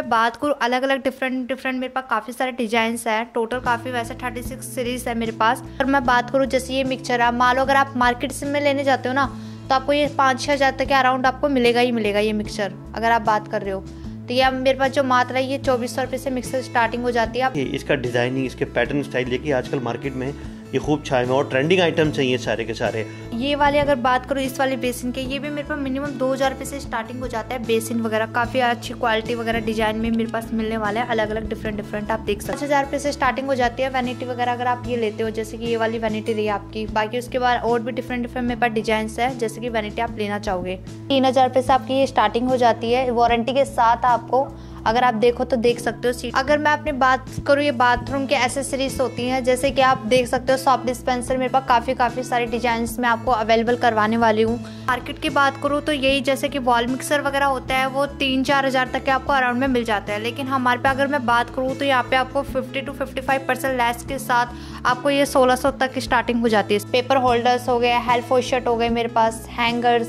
मैं बात करूँ अलग अलग डिफरेंट डिफरेंट मेरे पास काफ़ी सारे डिजाइंस है टोटल काफ़ी वैसे थर्टी सिक्स सीरीज़ है मेरे पास और मैं बात करूँ जैसे ये मिक्सर है मान लो अगर आप मार्केट से में लेने जाते हो ना तो आपको ये पाँच छः हज़ार तक के अराउंड आपको मिलेगा ही मिलेगा ये मिक्सर अगर आप बात कर रहे हो तो ये मेरे पास जो मात्रा है ये चौबीस सौ रुपये से मिक्सर स्टार्टिंग हो जाती है इसका डिजाइनिंग इसके पैटर्न स्टाइल देखिए आजकल मार्केट में ये खूब छाए हुए और ट्रेंडिंग आइटम चाहिए सारे के सारे ये वाले अगर बात करो इस वाले बेसिन के ये भी मेरे पास मिनिमम दो हज़ार रुपये से स्टार्टिंग हो जाता है बेसिन वगैरह काफ़ी अच्छी क्वालिटी वगैरह डिजाइन में मेरे पास मिलने वाला है अलग अलग डिफरेंट डिफरेंट आप देख सकते पांच हज़ार रुपये से स्टार्टिंग हो जाती है वैनिटी वगैरह अगर आप ये लेते हो जैसे की ये वाली वैनिटी रही आपकी बाकी उसके बाद और भी डिफरेंट डिफरेंट मेरे पास डिजाइन है जैसे की वैनिटी आप लेना चाहोगे तीन हज़ार रुपये से आपकी ये स्टार्टिंग हो जाती है वारंटी के साथ आपको अगर आप देखो तो देख सकते हो सीट अगर मैं अपनी बात करूँ ये बाथरूम के एसेसरीज होती हैं जैसे कि आप देख सकते हो सॉप डिस्पेंसर मेरे पास काफ़ी काफ़ी सारे डिजाइन में आपको अवेलेबल करवाने वाली हूँ मार्केट की बात करूँ तो यही जैसे कि वॉल मिक्सर वगैरह होता है वो तीन चार हज़ार तक के आपको अराउंड में मिल जाता है लेकिन हमारे पे अगर मैं बात करूँ तो यहाँ पे आपको fifty two fifty five percent less के साथ आपको ये सोलह सौ तक स्टार्टिंग हो जाती है पेपर होल्डर्स हो गए हेल्फ फोशर्ट हो गए मेरे पास हैंगर्स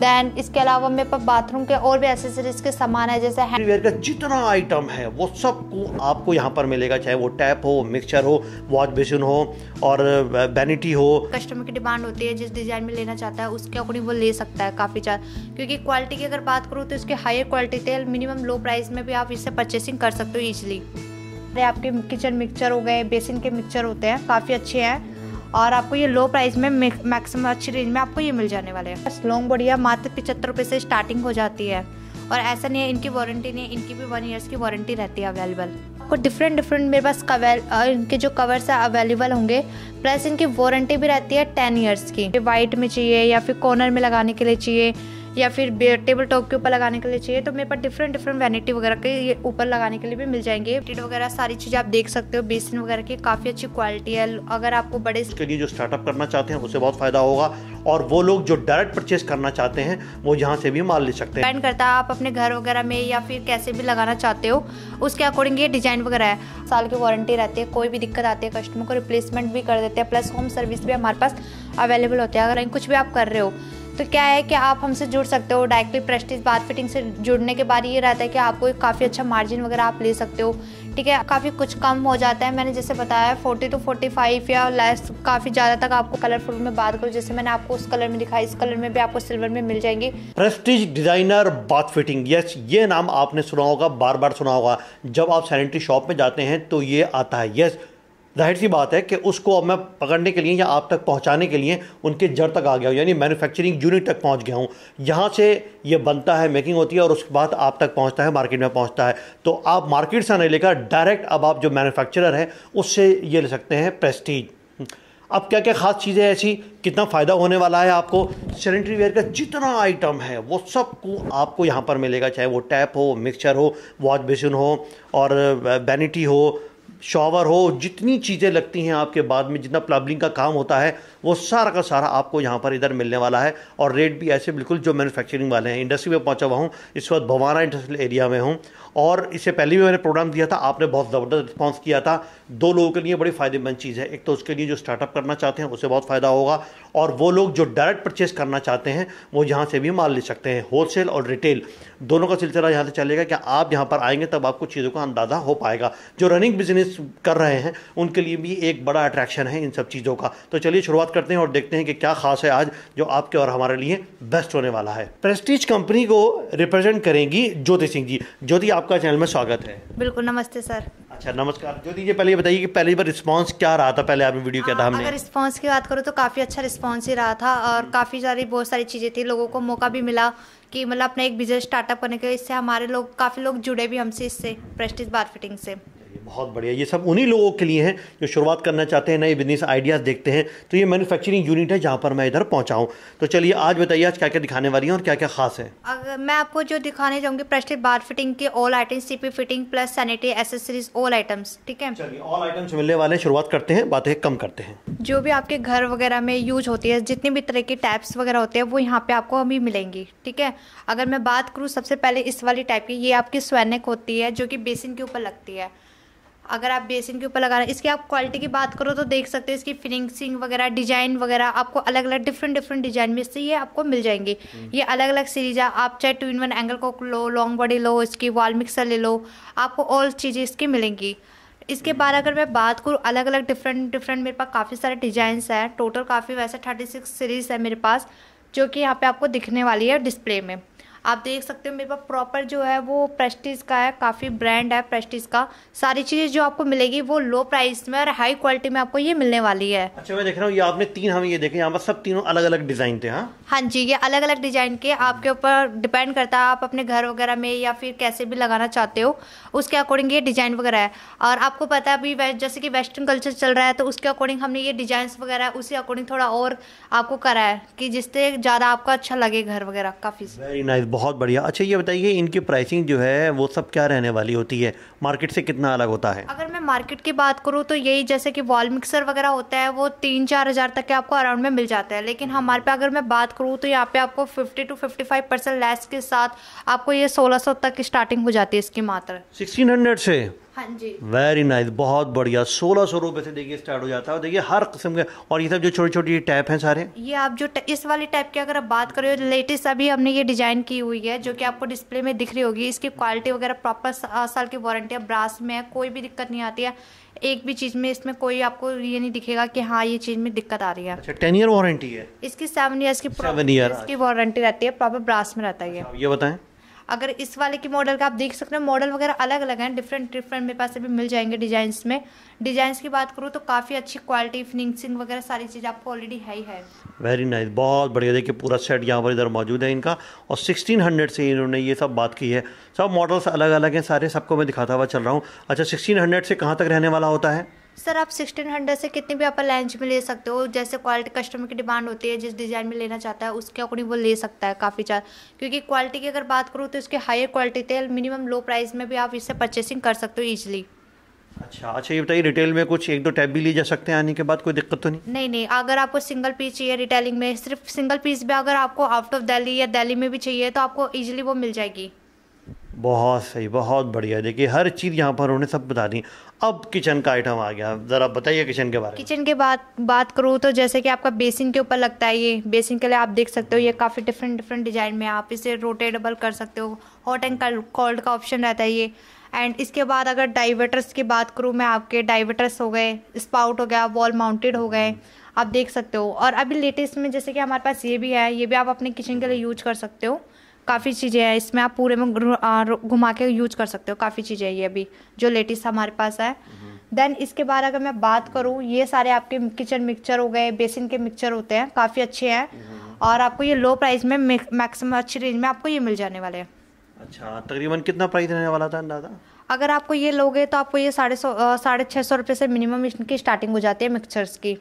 देन इसके अलावा मेरे पास बाथरूम के और भी एसेसरीज के सामान है जैसे हैंडवेयर का जितना आइटम है वो सब को आपको यहाँ पर मिलेगा चाहे वो टैप हो मिक्सचर हो वॉश बेसिन हो और वैनिटी हो कस्टमर की डिमांड होती है जिस डिज़ाइन में लेना चाहता है उसके अकॉर्डिंग वो ले सकता है काफ़ी चार क्योंकि क्वालिटी की अगर बात करूँ तो इसके हायर क्वालिटी तेल मिनिमम लो प्राइस में भी आप इससे परचेसिंग कर सकते हो अरे आपके किचन मिक्सचर हो गए बेसिन के मिक्सचर होते हैं काफ़ी अच्छे हैं और आपको ये लो प्राइस में मैक्सिमम अच्छी रेंज में आपको ये मिल जाने वाले हैं लॉन्ग बढ़िया मात्र पिचहत्तर रुपये से स्टार्टिंग हो जाती है और ऐसा नहीं है इनकी वारंटी नहीं है इनकी भी वन ईयर्स की वारंटी रहती है अवेलेबल आपको डिफरेंट डिफरेंट मेरे पास कवर इनके जो कवर्स है अवेलेबल होंगे प्लस इनकी वारंटी भी रहती है टेन ईयर्स की वाइट में चाहिए या फिर कॉर्नर में लगाने के लिए चाहिए या फिर टेबल टॉप के ऊपर लगाने के लिए चाहिए तो मेरे पास डिफरेंट डिफरेंट वैनिटी वगैरह के ये ऊपर लगाने के लिए भी मिल जाएंगे टेड वगैरह सारी चीज़ आप देख सकते हो बेसिन वगैरह की काफ़ी अच्छी क्वालिटी है अगर आपको बड़े इसके लिए जो स्टार्टअप करना चाहते हैं उसे बहुत फ़ायदा होगा और वो लोग जो डायरेक्ट परचेज करना चाहते हैं वो यहाँ से भी माल ले सकते हैं डिपेंड करता है आप अपने घर वगैरह में या फिर कैसे भी लगाना चाहते हो उसके अकॉर्डिंग ये डिजाइन वगैरह है साल की वारंटी रहती है कोई भी दिक्कत आती है कस्टमर को रिप्लेसमेंट भी कर देते हैं प्लस होम सर्विस भी हमारे पास अवेलेबल होते हैं अगर कुछ भी आप कर रहे हो तो क्या है कि आप हमसे जुड़ सकते हो डायरेक्टली प्रेस्टीज बाथ फिटिंग से जुड़ने के बाद ये रहता है कि आपको काफ़ी अच्छा मार्जिन वगैरह आप ले सकते हो ठीक है काफ़ी कुछ कम हो जाता है मैंने जैसे बताया फोर्टी टू फोर्टी फाइव या लेस काफ़ी ज़्यादा तक आपको कलरफुल में बात करूँ जैसे मैंने आपको उस कलर में दिखाई इस कलर में भी आपको सिल्वर में मिल जाएंगी Prestige designer bath fitting yes ये नाम आपने सुना होगा बार बार सुना होगा जब आप सैनिटरी शॉप में जाते हैं तो ये आता है यस जाहिर सी बात है कि उसको अब मैं पकड़ने के लिए या आप तक पहुंचाने के लिए उनके जड़ तक आ गया हूँ यानी मैन्युफैक्चरिंग यूनिट तक पहुंच गया हूँ यहाँ से ये बनता है मेकिंग होती है और उसके बाद आप तक पहुंचता है मार्केट में पहुंचता है तो आप मार्केट से नहीं लेकर डायरेक्ट अब आप जो मैनुफैक्चरर हैं उससे ये ले सकते हैं प्रेस्टीज अब क्या क्या ख़ास चीज़ें ऐसी कितना फ़ायदा होने वाला है आपको सैनिटरी वेयर का जितना आइटम है वो सबको आपको यहाँ पर मिलेगा चाहे वो टैप हो मिक्सचर हो वॉश बेसिन हो और वैनिटी हो शॉवर हो जितनी चीज़ें लगती हैं आपके बाद में जितना प्लबलिंग का काम होता है वो सारा का सारा आपको यहाँ पर इधर मिलने वाला है और रेट भी ऐसे बिल्कुल जो मैन्युफैक्चरिंग वाले हैं इंडस्ट्री में पहुँचा हुआ हूँ इस वक्त भवाना इंडस्ट्रियल एरिया में हूँ और इससे पहले भी मैंने प्रोग्राम दिया था आपने बहुत ज़बरदस्त रिस्पॉन्स किया था दो लोगों के लिए बड़ी फ़ायदेमंद चीज़ है एक तो उसके लिए जो स्टार्टअप करना चाहते हैं उसे बहुत फ़ायदा होगा और वो लोग जो डायरेक्ट परचेस करना चाहते हैं वो यहाँ से भी माल ले सकते हैं होलसेल और रिटेल दोनों का सिलसिला यहाँ से चलेगा कि आप यहाँ पर आएंगे तब आपको चीज़ों का अंदाज़ा हो पाएगा जो रनिंग बिजनेस कर रहे हैं उनके लिए भी एक बड़ा अट्रैक्शन है इन सब चीज़ों का तो चलिए शुरुआत बात करते हैं और देखते हैं कि क्या खास है आज जो आपके और हमारे लिए बेस्ट होने वाला है प्रेस्टीज कंपनी को रिप्रेजेंट करेंगी ज्योति सिंह जी ज्योति आपका चैनल में स्वागत है बिल्कुल नमस्ते सर अच्छा नमस्कार ज्योति जी पहले ये बताइए कि पहली बार रिस्पांस क्या रहा था पहले आपने वीडियो किया था हाँ, हमने अगर रिस्पांस की बात करो तो काफ़ी अच्छा रिस्पांस ही रहा था और हम्म। काफ़ी सारी बहुत सारी चीज़ें थी लोगों को मौका भी मिला कि मतलब अपना एक बिजनेस स्टार्टअप करने के इससे हमारे लोग काफ़ी लोग जुड़े भी हमसे इससे प्रेस्टीज बार फिटिंग से बहुत बढ़िया ये सब उन्हीं लोगों के लिए हैं जो शुरुआत करना चाहते हैं नए बिजनेस आइडियाज़ देखते हैं तो ये मैन्युफैक्चरिंग यूनिट है जहाँ पर मैं इधर पहुँचाऊँ तो चलिए आज बताइए आज क्या क्या दिखाने वाली हैं और क्या क्या खास है अगर मैं आपको जो दिखाने चाहूँगी प्रेस्टिक बार फिटिंग के all items CP fitting plus sanitary accessories all items ठीक है चलिए ऑल आइटम्स मिलने वाले शुरुआत करते हैं बातें कम करते हैं जो भी आपके घर वगैरह में यूज होती है जितनी भी तरह के टैप्स वगैरह होते हैं वो यहाँ पे आपको अभी मिलेंगी ठीक है अगर मैं बात करूँ सबसे पहले इस वाली टाइप की ये आपकी स्वैनिक होती है जो कि बेसिन के ऊपर लगती है अगर आप बेसिन के ऊपर लगाना इसकी आप क्वालिटी की बात करो तो देख सकते हैं इसकी फिनिशिंग वगैरह डिजाइन वगैरह आपको अलग अलग डिफरेंट डिफरेंट डिजाइन में इससे ये आपको मिल जाएंगे हम्म। ये अलग अलग सीरीज है आप चाहे टू इन वन एंगल को लो लॉन्ग बॉडी लो इसकी वॉल मिक्सर ले लो आपको ऑल चीज़ें इसकी मिलेंगी इसके बाद हम्म। अगर मैं बात करूँ अलग अलग डिफरेंट डिफरेंट मेरे पास काफ़ी सारे डिजाइंस हैं टोटल काफ़ी वैसे थर्टी सिक्स सीरीज़ है मेरे पास जो कि यहाँ पे आपको दिखने वाली है डिस्प्ले में आप देख सकते हो मेरे पास प्रॉपर जो है वो प्रेस्टीज का है काफ़ी ब्रांड है प्रेस्टीज का सारी चीज़ें जो आपको मिलेगी वो लो प्राइस में और हाई क्वालिटी में आपको ये मिलने वाली है अच्छा मैं देख रहा हूँ ये आपने तीन हमें ये देखे यहाँ पर सब तीनों अलग अलग डिज़ाइन थे हाँ हाँ जी ये अलग अलग डिज़ाइन के आपके ऊपर डिपेंड करता है आप अपने घर वगैरह में या फिर कैसे भी लगाना चाहते हो उसके अकॉर्डिंग ये डिज़ाइन वगैरह है और आपको पता है अभी जैसे कि वेस्टर्न कल्चर चल रहा है तो उसके अकॉर्डिंग हमने ये डिजाइन वगैरह उसी अकॉर्डिंग थोड़ा और आपको करा है कि जिससे ज़्यादा आपको अच्छा लगे घर वगैरह काफ़ी वेरी नाइस बहुत बढ़िया अच्छा ये बताइए इनकी प्राइसिंग जो है वो सब क्या रहने वाली होती है मार्केट से कितना अलग होता है अगर मैं मार्केट की बात करूँ तो यही जैसे कि वॉल मिक्सर वगैरह होता है वो तीन चार हज़ार तक के आपको अराउंड में मिल जाता है लेकिन हमारे पे अगर मैं बात करूँ तो यहाँ पे आपको fifty two fifty five percent less के साथ आपको ये सोलह सौ तक स्टार्टिंग हो जाती है इसकी मात्र सिक्सटीन हंड्रेड से हाँ जी वेरी नाइस nice, बहुत बढ़िया सोलह सौ रुपये से देखिए स्टार्ट हो जाता है देखिए हर किस्म के और ये सब जो छोटी छोटी टैप हैं सारे ये आप जो इस वाले टैप की अगर आप बात करें लेटेस्ट अभी हमने ये डिजाइन की हुई है जो कि आपको डिस्प्ले में दिख रही होगी इसकी क्वालिटी वगैरह प्रॉपर साल की वारंटी है ब्रास में है कोई भी दिक्कत नहीं आती है एक भी चीज में इसमें कोई आपको ये नहीं दिखेगा कि हाँ ये चीज में दिक्कत आ रही है अच्छा टेन ईयर वारंटी है इसकी सेवन ईयर की सेवन ईयर वारंटी रहती है प्रॉपर ब्रास में रहता है ये अच्छा, बताएं अगर इस वाले के मॉडल का आप देख सकते हैं मॉडल वगैरह अलग अलग हैं डिफरेंट डिफरेंट मेरे पास अभी मिल जाएंगे डिजाइंस में डिजाइंस की बात करूँ तो काफ़ी अच्छी क्वालिटी फिनिशिंग वगैरह सारी चीज़ आपको ऑलरेडी है ही है वेरी नाइस nice. बहुत बढ़िया देखिए पूरा सेट यहाँ पर इधर मौजूद है इनका और 1600 से इन्होंने ये सब बात की है सब मॉडल्स अलग अलग हैं सारे सबको मैं दिखाता हुआ चल रहा हूँ अच्छा 1600 से कहाँ तक रहने वाला होता है सर आप सिक्सटीन हंड्रेड से कितने भी अपर लेंच में ले सकते हो जैसे क्वालिटी कस्टमर की डिमांड होती है जिस डिज़ाइन में लेना चाहता है उसके अकॉर्डिंग वो ले सकता है काफ़ी ज़्यादा क्योंकि क्वालिटी की अगर बात करूँ तो इसके हायर क्वालिटी थे मिनिमम लो प्राइस में भी आप इससे परचेसिंग कर सकते हो ईजिली अच्छा अच्छा ये बताइए रिटेल में कुछ एक दो टैब भी ले जा सकते हैं आने के बाद कोई दिक्कत तो नहीं नहीं नहीं अगर आपको सिंगल पीस चाहिए रिटेलिंग में सिर्फ सिंगल पीस भी अगर आपको आउट ऑफ दिल्ली या दिल्ली में भी चाहिए तो आपको ईजिली वो मिल जाएगी बहुत सही बहुत बढ़िया देखिए हर चीज़ यहाँ पर उन्होंने सब बता दी अब किचन का आइटम आ गया ज़रा बताइए किचन के बारे में किचन के बाद बात करूँ तो जैसे कि आपका बेसिन के ऊपर लगता है ये बेसिन के लिए आप देख सकते हो ये काफ़ी डिफरेंट डिफरेंट डिज़ाइन में आप इसे रोटेटेबल कर सकते हो हॉट एंड कोल्ड का ऑप्शन रहता है ये एंड इसके बाद अगर डाइवर्टर्स की बात करूँ मैं आपके डाइवर्टर्स हो गए स्पाउट हो गया वॉल माउंटेड हो गए आप देख सकते हो और अभी लेटेस्ट में जैसे कि हमारे पास ये भी है ये भी आप अपने किचन के लिए यूज कर सकते हो काफ़ी चीज़ें हैं इसमें आप पूरे में घुमा के यूज कर सकते हो काफ़ी चीज़ें ये अभी जो लेटेस्ट हमारे पास है हम्म। देन इसके बाद अगर मैं बात करूँ ये सारे आपके किचन मिक्सचर हो गए बेसिन के मिक्सचर होते हैं काफ़ी अच्छे हैं हम्म। और आपको ये लो प्राइस में मैक्सिमम अच्छी रेंज में आपको ये मिल जाने वाले हैं अच्छा तकरीबन कितना प्राइस रहने वाला था अंदाजा अगर आपको ये लोगे तो आपको ये साढ़े सौ साढ़े छः सौ रुपये से मिनिमम इनकी स्टार्टिंग हो जाती है मिक्सचर्स की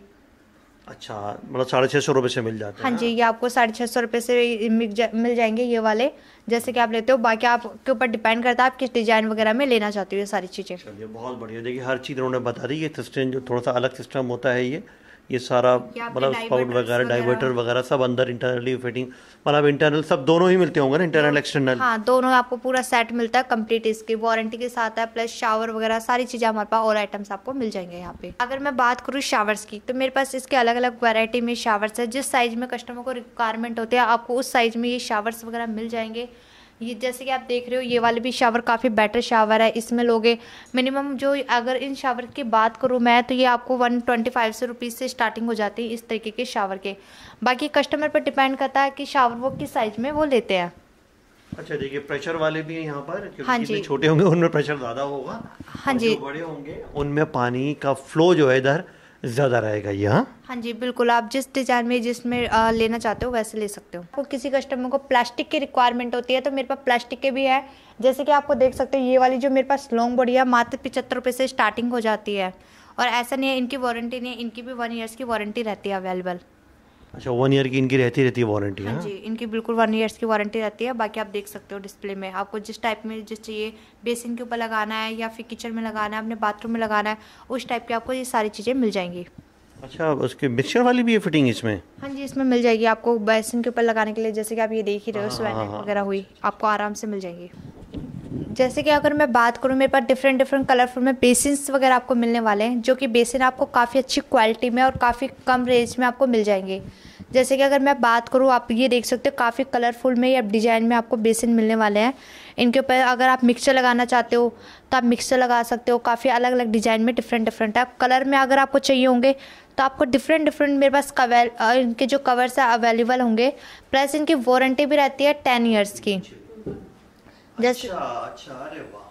अच्छा मतलब साढ़े छह सौ रुपए से मिल जाते हाँ हैं हाँ जी ये आपको साढ़े छह सौ रुपए से मिल, मिल जाएंगे ये वाले जैसे कि आप लेते हो बाकी आपके ऊपर डिपेंड करता है आप किस डिजाइन वगैरह में लेना चाहते हो ये सारी चीज़ें चलिए बहुत बढ़िया देखिए हर चीज़ उन्होंने बता दी ये सिस्टम जो थोड़ा सा अलग सिस्टम होता है ये ये सारा मतलब स्पाउट वगैरह डाइवर्टर वगैरह सब अंदर इंटरनली फिटिंग मतलब इंटरनल सब दोनों ही मिलते होंगे ना इंटरनल एक्सटर्नल हाँ दोनों आपको पूरा सेट मिलता है कंप्लीट इसकी वारंटी के साथ है प्लस शावर वगैरह सारी चीज़ें हमारे पास और आइटम्स आपको मिल जाएंगे यहाँ पे अगर मैं बात करूँ शावर्स की तो मेरे पास इसके अलग अलग वेरायटी में शावर्स है जिस साइज़ में कस्टमर को रिक्वायरमेंट होती है आपको उस साइज़ में ये शावर्स वगैरह मिल जाएंगे ये जैसे कि आप देख रहे हो ये वाले भी शावर काफ़ी बेटर शावर है इसमें लोगे मिनिमम जो अगर इन शावर की बात करूँ मैं तो ये आपको 125 से रुपीज़ से स्टार्टिंग हो जाती है इस तरीके के शावर के बाकी कस्टमर पर डिपेंड करता है कि शावर वो किस साइज़ में वो लेते हैं अच्छा देखिए प्रेशर वाले भी यहाँ पर हाँ जी छोटे होंगे उनमें प्रेशर ज़्यादा होगा हाँ जी बड़े होंगे उनमें पानी का फ्लो जो है इधर ज़्यादा रहेगा ये हाँ हाँ जी बिल्कुल आप जिस डिज़ाइन में जिसमें लेना चाहते हो वैसे ले सकते हो आपको किसी कस्टमर को प्लास्टिक की रिक्वायरमेंट होती है तो मेरे पास प्लास्टिक के भी है जैसे कि आपको देख सकते हो ये वाली जो मेरे पास लॉन्ग बॉडी है मात्र पिछहत्तर रुपये से स्टार्टिंग हो जाती है और ऐसा नहीं है इनकी वारंटी नहीं है इनकी भी वन ईयर्स की वारंटी रहती है अवेलेबल अच्छा वन ईयर की इनकी रहती रहती है वारंटी हाँ, हाँ जी इनकी बिल्कुल वन ईयर्स की वारंटी रहती है बाकी आप देख सकते हो डिस्प्ले में आपको जिस टाइप में जिस चाहिए बेसिन के ऊपर लगाना है या फिर किचन में लगाना है अपने बाथरूम में लगाना है उस टाइप की आपको ये सारी चीज़ें मिल जाएंगी अच्छा उसके मिक्सर वाली भी है फिटिंग इसमें हाँ जी इसमें मिल जाएगी आपको बेसिन के ऊपर लगाने के लिए जैसे कि आप ये देख ही रहे हो स्वेट हाँ, हाँ, वगैरह हुई आपको आराम से मिल जाएगी जैसे कि अगर मैं बात करूँ मेरे पास डिफरेंट डिफरेंट कलरफुल में बेसिन्स वगैरह आपको मिलने वाले हैं जो कि बेसिन आपको काफ़ी अच्छी क्वालिटी में और काफ़ी कम रेंज में आपको मिल जाएंगे जैसे कि अगर मैं बात करूँ आप ये देख सकते हो काफ़ी कलरफुल में या डिज़ाइन में आपको बेसिन मिलने वाले हैं इनके ऊपर अगर आप मिक्सचर लगाना चाहते हो तो आप मिक्सचर लगा सकते हो काफ़ी अलग अलग डिज़ाइन में डिफरेंट डिफरेंट है कलर में अगर आपको चाहिए होंगे तो आपको डिफरेंट डिफरेंट मेरे पास कवर इनके जो कवर्स है अवेलेबल होंगे प्लस इनकी वारंटी भी रहती है टेन ईयर्स की जैसे अच्छा, अच्छा,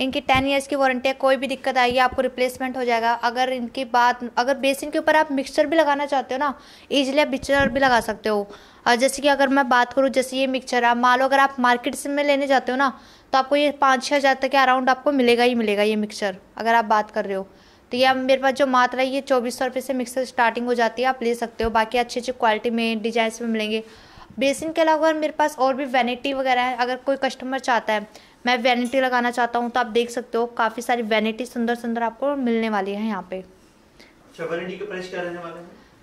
इनकी टेन ईयर्स की वारंटी है कोई भी दिक्कत आएगी आपको रिप्लेसमेंट हो जाएगा अगर इनकी बात अगर बेसिन के ऊपर आप मिक्सचर भी लगाना चाहते हो ना इजिली आप मिक्सचर भी लगा सकते हो और जैसे कि अगर मैं बात करूँ जैसे ये मिक्सचर आप मान लो अगर आप मार्केट से में लेने जाते हो ना तो आपको ये पाँच छः हज़ार तक के अराउंड आपको मिलेगा ही मिलेगा ये मिक्सचर अगर आप बात कर रहे हो तो ये मेरे पास जो मात्रा है ये चौबीस सौ रुपये से मिक्सर स्टार्टिंग हो जाती है आप ले सकते हो बाकी अच्छी अच्छी क्वालिटी में डिजाइन में मिलेंगे बेसिन के अलावा मेरे पास और भी वैनिटी वगैरह है अगर कोई कस्टमर चाहता है मैं वैनिटी लगाना चाहता हूँ तो आप देख सकते हो काफ़ी सारी वैनिटी सुंदर सुंदर आपको मिलने वाली है यहाँ पे अच्छा,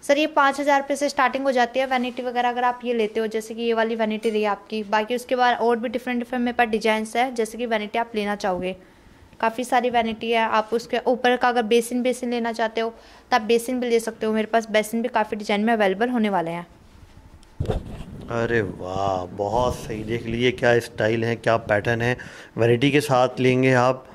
सर ये पाँच हज़ार रुपये से स्टार्टिंग हो जाती है वैनिटी वगैरह अगर आप ये लेते हो जैसे कि ये वाली वैनिटी रही आपकी बाकी उसके बाद और भी डिफरेंट डिफरेंट मेरे पास डिजाइंस है जैसे कि वैनिटी आप लेना चाहोगे काफ़ी सारी वैनिटी है आप उसके ऊपर का अगर बेसिन बेसिन लेना चाहते हो तो आप बेसिन भी ले सकते हो मेरे पास बेसिन भी काफ़ी डिजाइन में अवेलेबल होने वाले हैं अरे वाह बहुत सही देख लीजिए क्या स्टाइल है क्या पैटर्न है वैनिटी के साथ लेंगे आप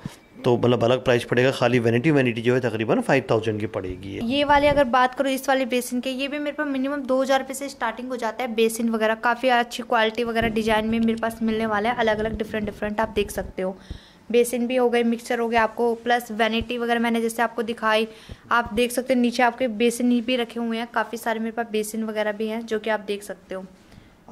तो मतलब अलग प्राइस पड़ेगा खाली वैनिटी वैनिटी जो है तकरीबन फाइव थाउजेंड की पड़ेगी ये वाले अगर बात करो इस वाले बेसिन के ये भी मेरे पास मिनिमम दो हज़ार रुपये से स्टार्टिंग हो जाता है बेसिन वगैरह काफ़ी अच्छी क्वालिटी वगैरह डिजाइन में मेरे पास मिलने वाला है अलग अलग डिफरेंट डिफरेंट आप देख सकते हो बेसिन भी हो गए मिक्सर हो गया आपको प्लस वैनिटी वगैरह मैंने जैसे आपको दिखाई आप देख सकते हो नीचे आपके बेसिन भी रखे हुए हैं काफ़ी सारे मेरे पास बेसिन वगैरह भी हैं जो कि आप देख सकते हो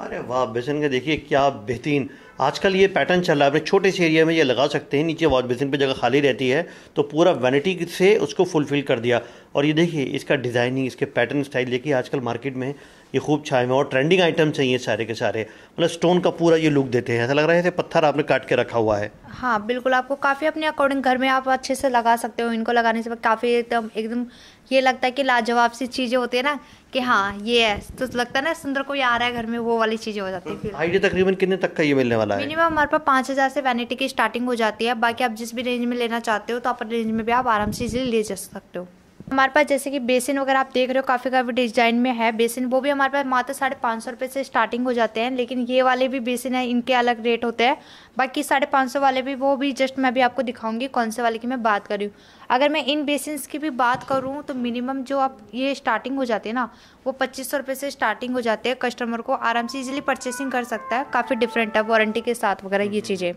अरे वाह बेसन का देखिए क्या बेहतरीन आजकल ये पैटर्न चल रहा है अपने छोटे से एरिया में ये लगा सकते हैं नीचे वॉश बेसिन पे जगह खाली रहती है तो पूरा वैनिटी से उसको फुलफिल कर दिया और ये देखिए इसका डिज़ाइनिंग इसके पैटर्न स्टाइल देखिए आजकल मार्केट में ये खूब छाए हुए और ट्रेंडिंग आइटम्स हैं ये सारे के सारे मतलब स्टोन का पूरा ये लुक देते हैं ऐसा लग रहा है जैसे पत्थर आपने काट के रखा हुआ है हाँ बिल्कुल आपको काफ़ी अपने अकॉर्डिंग घर में आप अच्छे से लगा सकते हो इनको लगाने से काफ़ी एकदम एकदम ये लगता है कि लाजवाब सी चीज़ें होती है ना कि हाँ ये है तो लगता है ना सुंदर को ये आ रहा है घर में वो वाली चीज़ें हो जाती है आइडिया तकरीबन कितने तक का ये मिलने वाला है मिनिमम हमारे पास पाँच हज़ार से वैनिटी की स्टार्टिंग हो जाती है बाकी आप जिस भी रेंज में लेना चाहते हो तो आप रेंज में भी आप आराम से इजिली ले जा सकते हो हमारे पास जैसे कि बेसिन वगैरह आप देख रहे हो काफ़ी काफ़ी डिजाइन में है बेसिन वो भी हमारे पास मात्र साढ़े पाँच सौ रुपये से स्टार्टिंग हो जाते हैं लेकिन ये वाले भी बेसिन है इनके अलग रेट होते हैं बाकी साढ़े पाँच सौ वाले भी वो भी जस्ट मैं भी आपको दिखाऊंगी कौन से वाले की मैं बात कर रही हूँ अगर मैं इन बेसिन की भी बात करूँ तो मिनिमम जो आप ये स्टार्टिंग हो जाती है ना वो पच्चीस सौ से स्टार्टिंग हो जाते हैं कस्टमर को आराम से इजिली परचेसिंग कर सकता है काफ़ी डिफरेंट है वारंटी के साथ वगैरह ये चीज़ें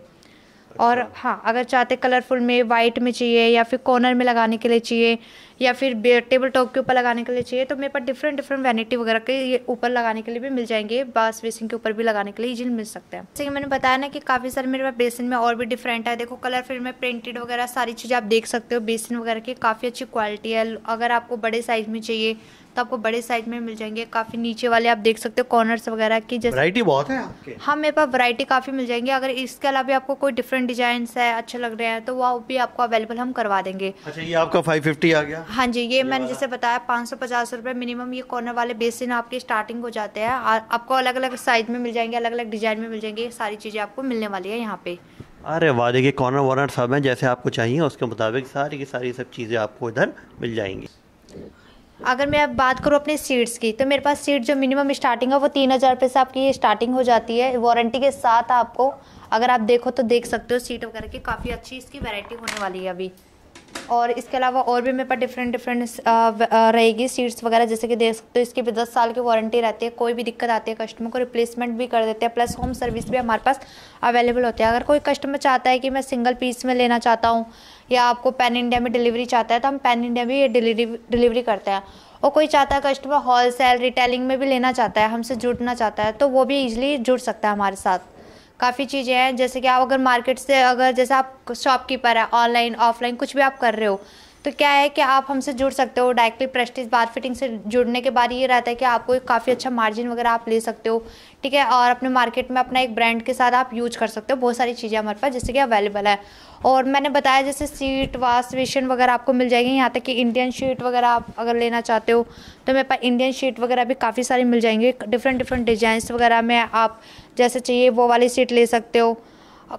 और अच्छा। हाँ अगर चाहते कलरफुल में वाइट में चाहिए या फिर कॉर्नर में लगाने के लिए चाहिए या फिर टेबल टॉप के ऊपर लगाने के लिए चाहिए तो मेरे पास डिफरेंट डिफरेंट वैनिटी वगैरह के ये ऊपर लगाने के लिए भी मिल जाएंगे बास बेसिन के ऊपर भी लगाने के लिए इजिली मिल सकते हैं जैसे कि मैंने बताया ना कि काफ़ी सारे मेरे पास बेसिन में और भी डिफरेंट है देखो कलर फिर में प्रिंटेड वगैरह सारी चीज़ें आप देख सकते हो बेसिन वगैरह की काफ़ी अच्छी क्वालिटी है अगर आपको बड़े साइज में चाहिए तो आपको बड़े साइज में मिल जाएंगे काफी नीचे वाले आप देख सकते हो कॉर्नर्स वगैरह की जैसे वैरायटी बहुत है आपके हाँ मेरे पास वैरायटी काफी मिल जाएंगी अगर इसके अलावा भी आपको कोई डिफरेंट डिजाइन है अच्छे लग रहे हैं तो वो भी आपको अवेलेबल हम करवा देंगे अच्छा ये आपका 550 आ गया हाँ जी ये, ये मैंने जैसे बताया पाँच सौ पचास रुपये मिनिमम ये कॉर्नर वाले बेसिन आपके स्टार्टिंग हो जाते हैं आपको अलग अलग साइज में मिल जाएंगे अलग अलग डिजाइन में मिल जाएंगे सारी चीज़ें आपको मिलने वाली है यहाँ पे अरे वादे के कॉर्नर वॉर्नर सब हैं जैसे आपको चाहिए उसके मुताबिक सारी की सारी सब चीज़ें आपको इधर मिल जाएंगी अगर मैं अब बात करूँ अपने सीट्स की तो मेरे पास सीट जो मिनिमम स्टार्टिंग है वो तीन हज़ार रुपये से आपकी ये स्टार्टिंग हो जाती है वारंटी के साथ आपको अगर आप देखो तो देख सकते हो सीट वगैरह की काफ़ी अच्छी इसकी वैरायटी होने वाली है अभी और इसके अलावा और भी मेरे पास डिफरेंट डिफरेंट uh, uh, रहेगी सीट्स वगैरह जैसे कि देख सकते हो इसकी भी दस साल की वारंटी रहती है कोई भी दिक्कत आती है कस्टमर को रिप्लेसमेंट भी कर देते हैं प्लस होम सर्विस भी हमारे पास अवेलेबल होती है अगर कोई कस्टमर चाहता है कि मैं सिंगल पीस में लेना चाहता हूँ या आपको पैन इंडिया में डिलीवरी चाहता है तो हम पैन इंडिया भी डिलीवरी डिलीवरी करते हैं और कोई चाहता है कस्टमर होल सेल रिटेलिंग में भी लेना चाहता है हमसे जुड़ना चाहता है तो वो भी ईजिली जुड़ सकता है हमारे साथ काफ़ी चीज़ें हैं जैसे कि आप अगर मार्केट से अगर जैसे आप शॉपकीपर है ऑनलाइन ऑफलाइन कुछ भी आप कर रहे हो तो क्या है कि आप हमसे जुड़ सकते हो डायरेक्टली प्रेस्टीज बार फिटिंग से जुड़ने के बाद ये रहता है कि आपको एक काफ़ी अच्छा मार्जिन वगैरह आप ले सकते हो ठीक है और अपने मार्केट में अपना एक ब्रांड के साथ आप यूज कर सकते हो बहुत सारी चीज़ें हमारे पास जैसे कि अवेलेबल है और मैंने बताया जैसे सीट वाश वेशन वगैरह आपको मिल जाएगी यहाँ तक कि इंडियन शीट वगैरह आप अगर लेना चाहते हो तो मेरे पास इंडियन शीट वगैरह भी काफ़ी सारी मिल जाएंगे डिफरेंट डिफरेंट डिजाइंस वगैरह में आप जैसे चाहिए वो वाली सीट ले सकते हो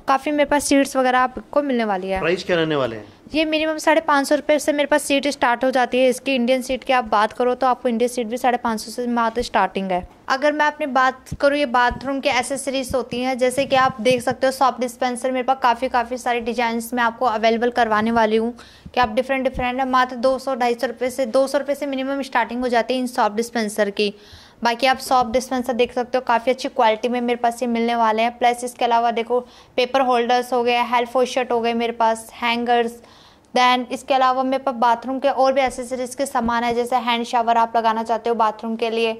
काफ़ी मेरे पास सीट्स वगैरह आपको मिलने वाली है प्राइस क्या रहने वाले हैं ये मिनिमम साढ़े पाँच सौ रुपये से मेरे पास सीट स्टार्ट हो जाती है इसकी इंडियन सीट की आप बात करो तो आपको इंडियन सीट भी साढ़े पाँच सौ से मात्र स्टार्टिंग है अगर मैं अपनी बात करूँ ये बाथरूम के एसेसरीज होती हैं जैसे कि आप देख सकते हो सॉप डिस्पेंसर मेरे पास काफ़ी काफ़ी सारे डिजाइंस मैं आपको अवेलेबल करवाने वाली हूँ कि आप डिफरेंट डिफरेंट है मात्र दो सौ ढाई सौ रुपये से दो सौ रुपये से मिनिमम स्टार्टिंग हो जाती है इन सॉप डिस्पेंसर की बाकी आप सॉप डिस्पेंसर देख सकते हो काफ़ी अच्छी क्वालिटी में मेरे पास ये मिलने वाले हैं प्लस इसके अलावा देखो पेपर होल्डर्स हो गए हेल्थ फोशर्ट हो गए मेरे पास हैंगर्स दैन इसके अलावा मेरे पास बाथरूम के और भी एसेसरीज़ के सामान है जैसे हैंड शावर आप लगाना चाहते हो बाथरूम के लिए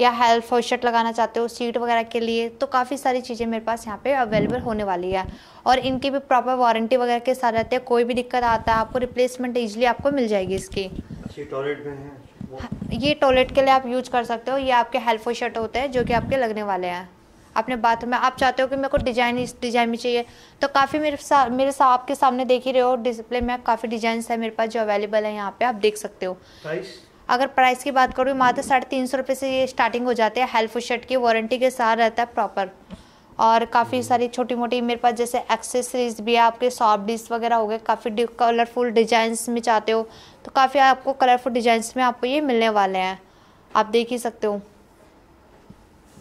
या हेल्थ शर्ट लगाना चाहते हो सीट वगैरह के लिए तो काफ़ी सारी चीज़ें मेरे पास यहाँ पे अवेलेबल होने वाली है और इनकी भी प्रॉपर वारंटी वगैरह के साथ रहते हैं कोई भी दिक्कत आता है आपको रिप्लेसमेंट ईजिली आपको मिल जाएगी इसकी टॉयलेट में ये टॉयलेट हाँ, के लिए आप यूज कर सकते हो ये आपके हेल्थ शर्ट होते हैं जो कि आपके लगने वाले हैं अपने बाथरूम में आप चाहते हो कि मेरे को डिजाइन इस डिजाइन में चाहिए तो काफ़ी मेरे सा, मेरे साथ आपके सामने देख ही रहे हो डिस्प्ले में काफ़ी डिजाइन है मेरे पास जो अवेलेबल है यहाँ पे आप देख सकते हो अगर प्राइस की बात करूँ मात्र साढ़े तीन सौ रुपये से ये स्टार्टिंग हो जाते हैं हेल्फ शर्ट की वारंटी के साथ रहता है प्रॉपर और काफ़ी हम्म। सारी छोटी मोटी मेरे पास जैसे एक्सेसरीज भी है आपके सॉफ्ट डिश वगैरह हो गए काफ़ी कलरफुल डिजाइंस में चाहते हो तो काफ़ी आपको कलरफुल डिजाइंस में आपको ये मिलने वाले हैं आप देख ही सकते हो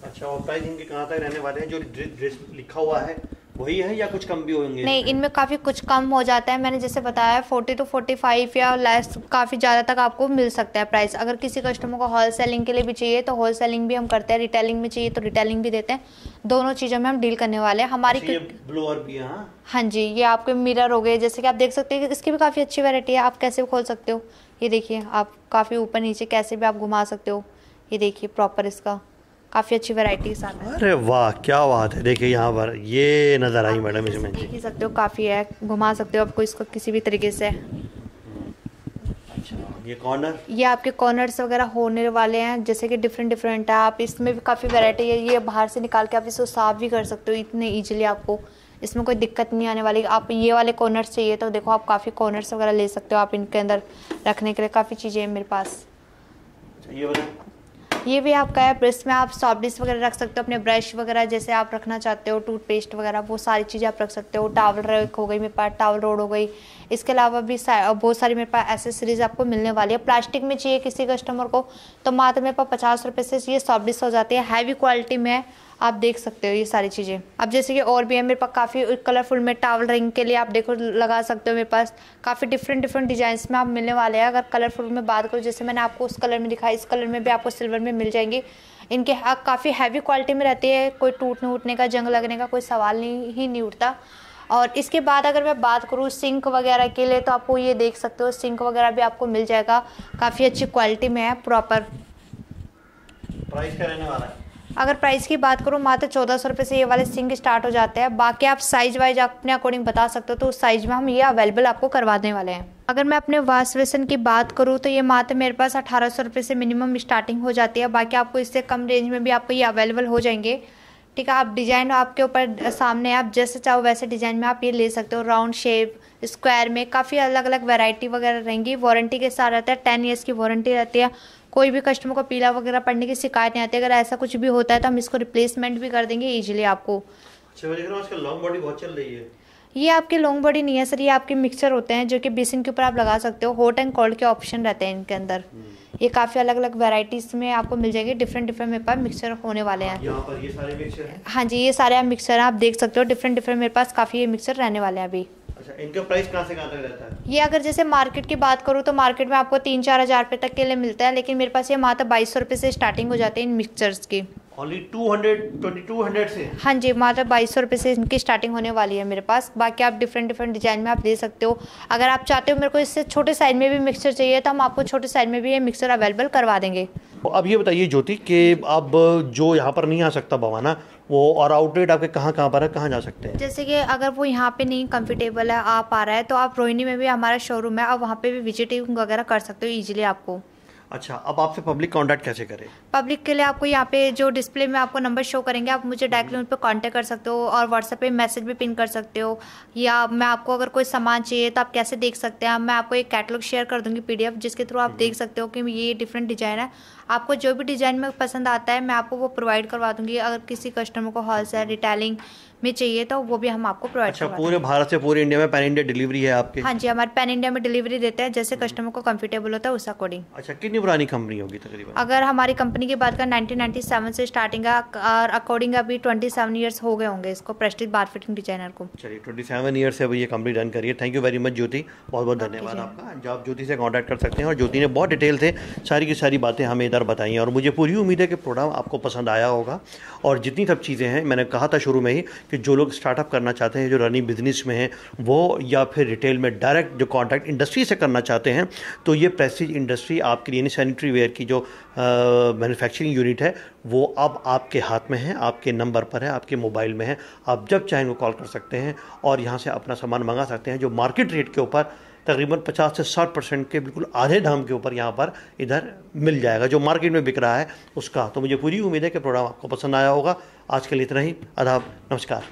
अच्छा और प्राइस इनके कहाँ तक रहने वाले हैं जो ड्रेस लिखा हुआ है वही है या कुछ कम भी होंगे नहीं इनमें काफ़ी कुछ कम हो जाता है मैंने जैसे बताया फोर्टी टू फोर्टी फाइव या लेस काफ़ी ज़्यादा तक आपको मिल सकता है प्राइस अगर किसी कस्टमर को होल सेलिंग के लिए भी चाहिए तो होल सेलिंग भी हम करते हैं रिटेलिंग में चाहिए तो रिटेलिंग भी देते हैं दोनों चीज़ों में हम डील करने वाले हैं हमारी अच्छा, कि... ब्लोअर भी हाँ हाँ जी ये आपके मिरर हो गए जैसे कि आप देख सकते हैं इसकी भी काफ़ी अच्छी वेरायटी है आप कैसे खोल सकते हो ये देखिए आप काफ़ी ऊपर नीचे कैसे भी आप घुमा सकते हो ये देखिए प्रॉपर इसका काफ़ी अच्छी वैरायटीज आती हैं अरे वाह क्या बात है देखिए यहाँ पर ये नज़र आई मैडम इसमें देख ही सकते हो काफ़ी है घुमा सकते हो आपको इसको किसी भी तरीके से अच्छा, ये कॉर्नर ये आपके कॉर्नर्स वगैरह होने वाले हैं जैसे कि डिफरेंट डिफरेंट है आप इसमें भी काफ़ी वैरायटी है ये बाहर से निकाल के आप इसको साफ भी कर सकते हो इतने ईजिली आपको इसमें कोई दिक्कत नहीं आने वाली आप ये वाले कॉर्नर्स चाहिए तो देखो आप काफ़ी कॉर्नर्स वगैरह ले सकते हो आप इनके अंदर रखने के लिए काफ़ी चीज़ें मेरे पास अच्छा, ये ये भी आपका ऐप इसमें आप सॉफ्ट डिश वगैरह रख सकते हो अपने ब्रश वगैरह जैसे आप रखना चाहते हो टूथपेस्ट वगैरह वो सारी चीज़ें आप रख सकते हो टावल रख हो गई मेरे पास टावल रोड हो गई इसके अलावा भी बहुत सारी मेरे पास एसेसरीज आपको मिलने वाली है प्लास्टिक में चाहिए किसी कस्टमर को तो मात्र मेरे पास पचास रुपये से ये सॉफ्ट डिश हो जाती है हैवी क्वालिटी में आप देख सकते हो ये सारी चीज़ें अब जैसे कि और भी है मेरे पास काफ़ी कलरफुल में टावल रिंग के लिए आप देखो लगा सकते हो मेरे पास काफ़ी डिफरेंट डिफरेंट डिजाइंस में आप मिलने वाले हैं अगर कलरफुल में बात करो जैसे मैंने आपको उस कलर में दिखाई इस कलर में भी आपको सिल्वर में मिल जाएंगी इनके हाँ काफ़ी हैवी क्वालिटी में रहती है कोई टूटने उठने का जंग लगने का कोई सवाल नहीं ही नहीं उठता और इसके बाद अगर मैं बात करूँ सिंक वगैरह के लिए तो आपको ये देख सकते हो सिंक वगैरह भी आपको मिल जाएगा काफ़ी अच्छी क्वालिटी में है प्रॉपर प्राइस क्या रहने वाला है अगर प्राइस की बात करूँ मात्र चौदह सौ रुपये से ये वाले सिंग स्टार्ट हो जाते हैं बाकी आप साइज वाइज आप अपने अकॉर्डिंग बता सकते हो तो उस साइज में हम ये अवेलेबल आपको करवाने वाले हैं अगर मैं अपने वाश बेसन की बात करूँ तो ये मात्र मेरे पास अठारह सौ रुपये से मिनिमम स्टार्टिंग हो जाती है बाकी आपको इससे कम रेंज में भी आपको ये अवेलेबल हो जाएंगे ठीक है आप डिजाइन आपके ऊपर सामने आप जैसे चाहो वैसे डिजाइन में आप ये ले सकते हो राउंड शेप स्क्वायर में काफ़ी अलग अलग वैरायटी वगैरह रहेंगी वारंटी के साथ रहता है टेन ईयर्स की वारंटी रहती है कोई भी कस्टमर को पीला वगैरह पड़ने की शिकायत नहीं आती अगर ऐसा कुछ भी होता है तो हम इसको रिप्लेसमेंट भी कर देंगे ईजिली आपको अच्छा, ये आपके लॉन्ग बॉडी नहीं है सर ये आपके मिक्सर होते हैं जो कि बेसिन के ऊपर आप लगा सकते हो हॉट एंड कोल्ड के ऑप्शन रहते हैं इनके अंदर हम्म। ये काफ़ी अलग अलग वेराइटीज़ में आपको मिल जाएंगे डिफरेंट डिफरेंट मेरे पास मिक्सचर होने वाले हैं यहाँ पर ये सारे हैं हाँ जी ये सारे आप हैं आप देख सकते हो डिफरेंट डिफरेंट मेरे पास काफ़ी ये मिक्सर रहने वाले हैं अभी अच्छा, इनका प्राइस कहाँ से कहाँ तक रहता है ये अगर जैसे मार्केट की बात करूँ तो मार्केट में आपको तीन चार हज़ार रुपये तक के लिए मिलता है लेकिन मेरे पास ये मात्र बाईस सौ रुपये से स्टार्टिंग हो जाती है इन मिक्सचर्स की only two hundred twenty two hundred से हाँ जी मात्र बाईस सौ रुपये से इनकी स्टार्टिंग होने वाली है मेरे पास बाकी आप डिफरेंट डिफरेंट डिजाइन में आप ले सकते हो अगर आप चाहते हो मेरे को इससे छोटे साइज में भी मिक्सर चाहिए तो हम आपको छोटे साइज में भी ये मिक्सर अवेलेबल करवा देंगे तो अब ये बताइए ज्योति कि अब जो यहाँ पर नहीं आ सकता बवाना वो और आउटलेट आपके कहाँ कहाँ पर है कहाँ जा सकते हैं जैसे कि अगर वो यहाँ पे नहीं कंफर्टेबल है आप आ रहा है तो आप रोहिणी में भी हमारा शोरूम है आप वहाँ पे भी विजिटिंग वगैरह कर सकते हो ईजिली आपको अच्छा अब आपसे पब्लिक कॉन्टैक्ट कैसे करें पब्लिक के लिए आपको यहाँ पे जो डिस्प्ले में आपको नंबर शो करेंगे आप मुझे डायरेक्टली उन पर कांटेक्ट कर सकते हो और व्हाट्सएप पे मैसेज भी पिन कर सकते हो या मैं आपको अगर कोई सामान चाहिए तो आप कैसे देख सकते हैं मैं आपको एक कैटलॉग शेयर कर दूंगी पी जिसके थ्रू आप हम्म। देख सकते हो कि ये डिफरेंट डिजाइन है आपको जो भी डिजाइन में पसंद आता है मैं आपको वो प्रोवाइड करवा दूंगी अगर किसी कस्टमर को हॉलसेल रिटेलिंग में चाहिए तो वो भी हम आपको प्रोवाइड अच्छा पूरे भारत से पूरे इंडिया में पैन इंडिया डिलीवरी है आपके हाँ जी हमारे पैन इंडिया में डिलीवरी देते हैं जैसे कस्टमर को कंफर्टेबल होता है उस अकॉर्डिंग अच्छा कितनी पुरानी कंपनी होगी तकरीबन अगर हमारी कंपनी की बात करें नाइनटीन से स्टार्टिंग है और अकॉर्डिंग अभी ट्वेंटी सेवन ईयर्स हो गए होंगे इसको प्रेस्टिज बार फिटिंग डिजाइनर को चलिए ट्वेंटी सेवन ईयर्स है ये कंपनी डन करिए thank you very much Jyoti बहुत बहुत धन्यवाद आपका जो आप ज्योति से कॉन्टैक्ट कर सकते हैं और ज्योति ने बहुत डिटेल से सारी की सारी बातें हमें इधर बताई और मुझे पूरी उम्मीद है कि प्रोग्राम आपको पसंद आया होगा और जितनी सब चीज़ें हैं मैंने कहा था शुरू में ही कि जो लोग स्टार्टअप करना चाहते हैं जो रनिंग बिजनेस में हैं वो या फिर रिटेल में डायरेक्ट जो कॉन्टैक्ट इंडस्ट्री से करना चाहते हैं तो ये प्रेस्टीज इंडस्ट्री आपके लिए यानी सैनिटरी वेयर की जो मैन्युफैक्चरिंग यूनिट है वो अब आपके हाथ में है आपके नंबर पर है आपके मोबाइल में है आप जब चाहें वो कॉल कर सकते हैं और यहाँ से अपना सामान मंगा सकते हैं जो मार्केट रेट के ऊपर तकरीबन 50 से 60 परसेंट के बिल्कुल आधे दाम के ऊपर यहाँ पर इधर मिल जाएगा जो मार्केट में बिक रहा है उसका तो मुझे पूरी उम्मीद है कि प्रोग्राम आपको पसंद आया होगा आज के लिए इतना ही आदाब नमस्कार